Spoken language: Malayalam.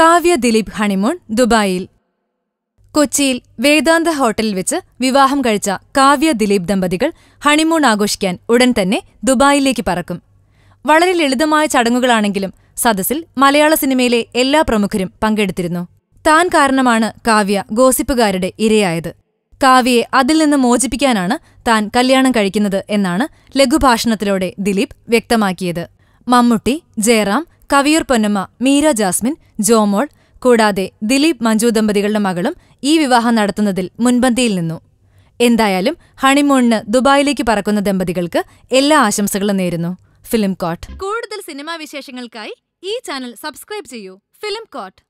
കാവ്യ ദിലീപ് ഹണിമൂൺ ദുബായിൽ കൊച്ചിയിൽ വേദാന്ത ഹോട്ടലിൽ വെച്ച് വിവാഹം കഴിച്ച കാവ്യ ദിലീപ് ദമ്പതികൾ ഹണിമൂൺ ആഘോഷിക്കാൻ ഉടൻ തന്നെ ദുബായിലേക്ക് പറക്കും വളരെ ലളിതമായ ചടങ്ങുകളാണെങ്കിലും സദസ്സിൽ മലയാള സിനിമയിലെ എല്ലാ പ്രമുഖരും പങ്കെടുത്തിരുന്നു താൻ കാരണമാണ് കാവ്യ ഗോസിപ്പുകാരുടെ ഇരയായത് കാവ്യയെ അതിൽ നിന്ന് മോചിപ്പിക്കാനാണ് താൻ കല്യാണം കഴിക്കുന്നത് എന്നാണ് ലഘുഭാഷണത്തിലൂടെ ദിലീപ് വ്യക്തമാക്കിയത് മമ്മൂട്ടി ജയറാം കവിയർ പൊന്നമ്മ മീര ജാസ്മിൻ ജോമോൾ കൂടാതെ ദിലീപ് മഞ്ജു ദമ്പതികളുടെ മകളും ഈ വിവാഹം നടത്തുന്നതിൽ മുൻപന്തിയിൽ നിന്നു എന്തായാലും ഹണിമൂണിന് ദുബായിലേക്ക് പറക്കുന്ന ദമ്പതികൾക്ക് എല്ലാ ആശംസകളും നേരുന്നു ഫിലിം കോട്ട് കൂടുതൽ സിനിമാ വിശേഷങ്ങൾക്കായി ഈ ചാനൽ സബ്സ്ക്രൈബ് ചെയ്യൂ ഫിലിം കോട്ട്